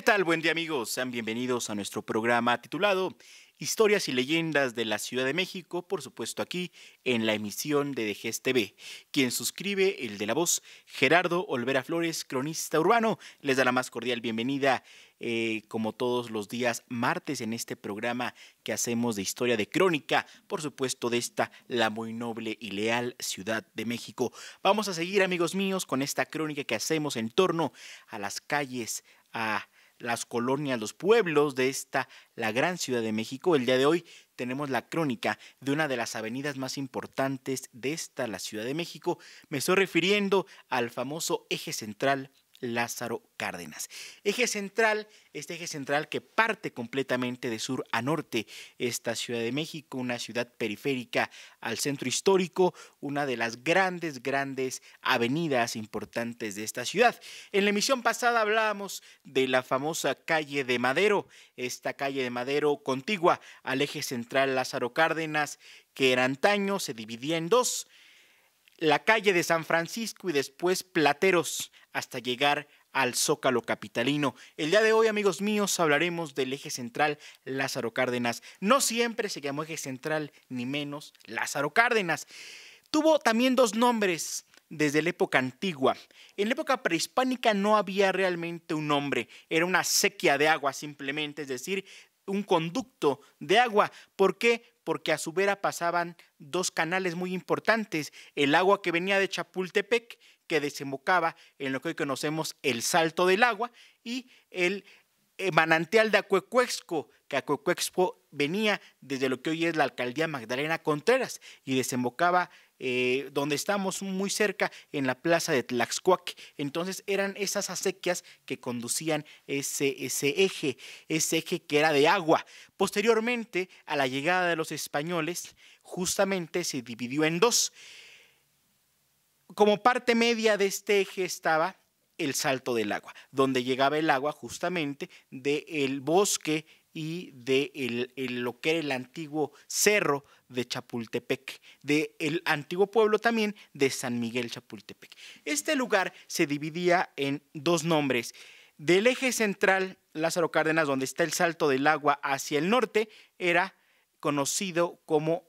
¿Qué tal? Buen día amigos, sean bienvenidos a nuestro programa titulado Historias y leyendas de la Ciudad de México, por supuesto aquí en la emisión de DGES TV. Quien suscribe, el de la voz, Gerardo Olvera Flores, cronista urbano, les da la más cordial bienvenida eh, como todos los días martes en este programa que hacemos de historia de crónica, por supuesto de esta la muy noble y leal Ciudad de México. Vamos a seguir amigos míos con esta crónica que hacemos en torno a las calles, a las colonias, los pueblos de esta, la gran Ciudad de México. El día de hoy tenemos la crónica de una de las avenidas más importantes de esta, la Ciudad de México. Me estoy refiriendo al famoso eje central Lázaro Cárdenas. Eje central, este eje central que parte completamente de sur a norte, esta Ciudad de México, una ciudad periférica al centro histórico, una de las grandes, grandes avenidas importantes de esta ciudad. En la emisión pasada hablábamos de la famosa calle de Madero, esta calle de Madero contigua al eje central Lázaro Cárdenas, que era antaño se dividía en dos la calle de San Francisco y después Plateros hasta llegar al Zócalo Capitalino. El día de hoy, amigos míos, hablaremos del eje central Lázaro Cárdenas. No siempre se llamó eje central, ni menos Lázaro Cárdenas. Tuvo también dos nombres desde la época antigua. En la época prehispánica no había realmente un nombre, era una sequía de agua simplemente, es decir, un conducto de agua. ¿Por qué? Porque a su vera pasaban dos canales muy importantes, el agua que venía de Chapultepec, que desembocaba en lo que hoy conocemos el Salto del Agua, y el manantial de Acuecuexco, que Acuecuexco venía desde lo que hoy es la alcaldía Magdalena Contreras y desembocaba eh, donde estamos muy cerca en la plaza de Tlaxcoac. Entonces eran esas acequias que conducían ese, eje, ese eje que era de agua. Posteriormente, a la llegada de los españoles, justamente se dividió en dos. Como parte media de este eje estaba el salto del agua, donde llegaba el agua justamente del bosque y de el, lo que era el antiguo cerro de Chapultepec, de el antiguo pueblo también de San Miguel Chapultepec. Este lugar se dividía en dos nombres. Del eje central, Lázaro Cárdenas, donde está el salto del agua hacia el norte, era conocido como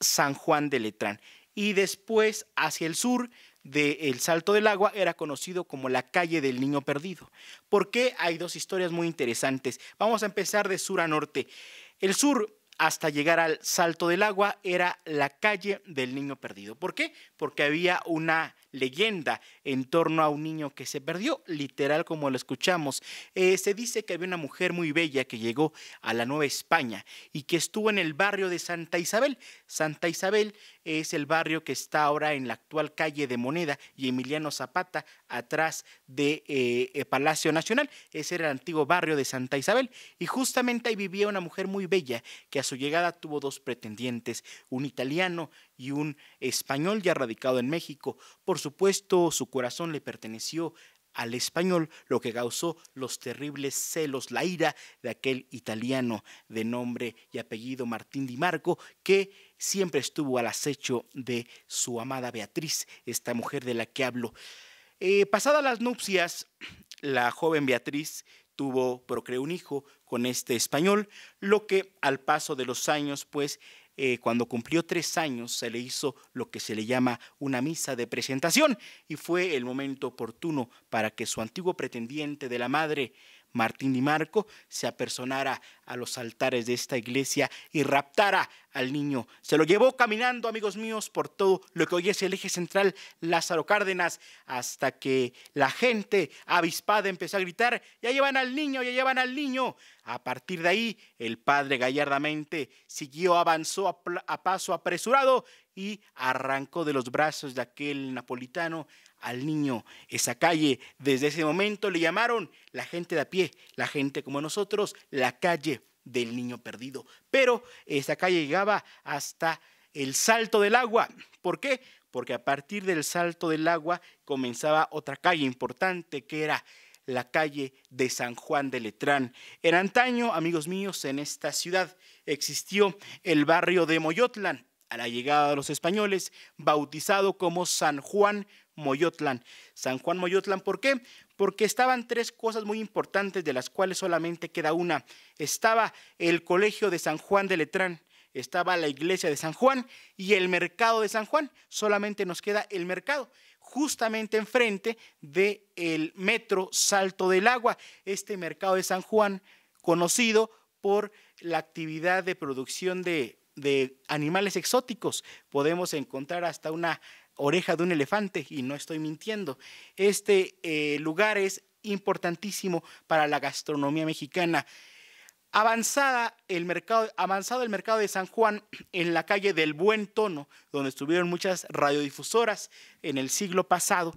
San Juan de Letrán. Y después, hacia el sur, del Salto del Agua era conocido como la calle del Niño Perdido. ¿Por qué? Hay dos historias muy interesantes. Vamos a empezar de sur a norte. El sur hasta llegar al Salto del Agua era la calle del Niño Perdido. ¿Por qué? Porque había una leyenda en torno a un niño que se perdió, literal como lo escuchamos. Eh, se dice que había una mujer muy bella que llegó a la Nueva España y que estuvo en el barrio de Santa Isabel. Santa Isabel es el barrio que está ahora en la actual calle de Moneda y Emiliano Zapata, atrás de eh, Palacio Nacional. Ese era el antiguo barrio de Santa Isabel. Y justamente ahí vivía una mujer muy bella que a su llegada tuvo dos pretendientes, un italiano y un español ya radicado en México. Por supuesto, su corazón le perteneció al español, lo que causó los terribles celos, la ira de aquel italiano de nombre y apellido Martín Di Marco, que siempre estuvo al acecho de su amada Beatriz, esta mujer de la que hablo. Eh, pasadas las nupcias, la joven Beatriz tuvo, procreó un hijo con este español, lo que al paso de los años, pues, eh, cuando cumplió tres años, se le hizo lo que se le llama una misa de presentación y fue el momento oportuno para que su antiguo pretendiente de la madre, Martín y Marco se apersonara a los altares de esta iglesia y raptara al niño. Se lo llevó caminando, amigos míos, por todo lo que hoy es el eje central Lázaro Cárdenas, hasta que la gente avispada empezó a gritar, ya llevan al niño, ya llevan al niño. A partir de ahí, el padre gallardamente siguió, avanzó a paso apresurado y arrancó de los brazos de aquel napolitano al niño esa calle. Desde ese momento le llamaron la gente de a pie, la gente como nosotros, la calle del niño perdido. Pero esa calle llegaba hasta el salto del agua. ¿Por qué? Porque a partir del salto del agua comenzaba otra calle importante que era la calle de San Juan de Letrán. En antaño, amigos míos, en esta ciudad existió el barrio de Moyotlán, a la llegada de los españoles, bautizado como San Juan Moyotlán. San Juan Moyotlán, ¿por qué? Porque estaban tres cosas muy importantes de las cuales solamente queda una. Estaba el colegio de San Juan de Letrán, estaba la iglesia de San Juan y el mercado de San Juan. Solamente nos queda el mercado justamente enfrente del el metro Salto del Agua, este mercado de San Juan conocido por la actividad de producción de animales exóticos. Podemos encontrar hasta una oreja de un elefante, y no estoy mintiendo. Este eh, lugar es importantísimo para la gastronomía mexicana. Avanzada el mercado, avanzado el mercado de San Juan en la calle del Buen Tono, donde estuvieron muchas radiodifusoras en el siglo pasado,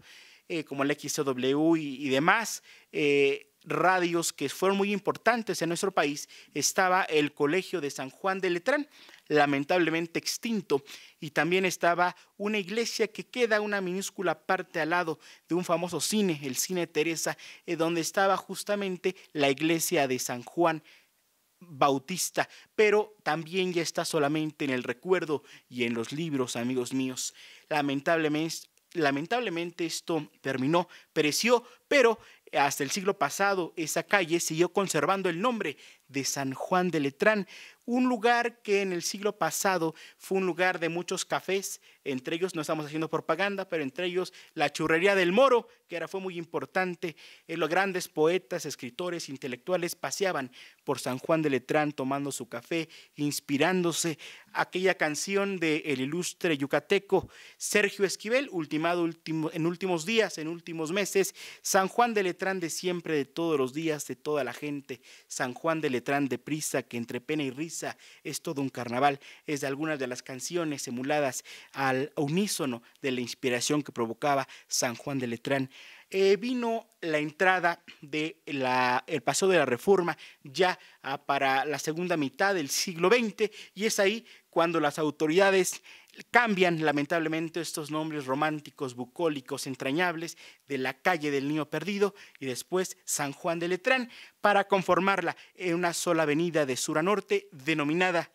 eh, como la XW y, demás. Eh, radios que fueron muy importantes en nuestro país estaba el Colegio de San Juan de Letrán, lamentablemente extinto, y también estaba una iglesia que queda una minúscula parte al lado de un famoso cine, el Cine Teresa, eh, donde estaba justamente la iglesia de San Juan Bautista, pero también ya está solamente en el recuerdo y en los libros, amigos míos. Lamentablemente, Lamentablemente esto terminó, pereció, pero hasta el siglo pasado esa calle siguió conservando el nombre de San Juan de Letrán, un lugar que en el siglo pasado fue un lugar de muchos cafés, entre ellos no estamos haciendo propaganda, pero entre ellos la churrería del Moro, que ahora fue muy importante. Eh, los grandes poetas, escritores, intelectuales paseaban por San Juan de Letrán tomando su café, inspirándose. Aquella canción de ilustre yucateco Sergio Esquivel, ultimado último, en últimos días, en últimos meses, San Juan de Letrán de siempre, de todos los días, de toda la gente, San Juan de Letrán de prisa, que entre pena y risa es todo un carnaval, es de algunas de las canciones emuladas al unísono de la inspiración que provocaba San Juan de Letrán eh, vino la entrada del paso Paseo de la Reforma ya ah, para la segunda mitad del siglo XX y es ahí cuando las autoridades cambian lamentablemente estos nombres románticos, bucólicos, entrañables de la calle del Niño Perdido y después San Juan de Letrán para conformarla en una sola avenida de sur a norte denominada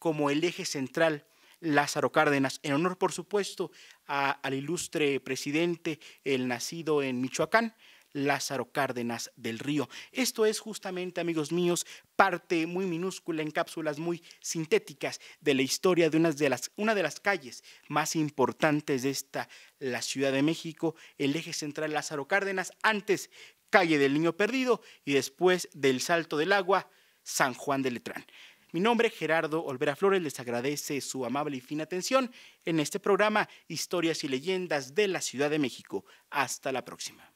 como el eje central Lázaro Cárdenas, en honor, por supuesto, al ilustre presidente, el nacido en Michoacán, Lázaro Cárdenas del Río. Esto es justamente, amigos míos, parte muy minúscula en cápsulas muy sintéticas de la historia de, de las, una de las calles más importantes de esta, la Ciudad de México, el eje central Lázaro Cárdenas, antes calle del Niño Perdido y después del Salto del Agua, San Juan de Letrán. Mi nombre, Gerardo Olvera Flores, les agradece su amable y fina atención en este programa Historias y Leyendas de la Ciudad de México. Hasta la próxima.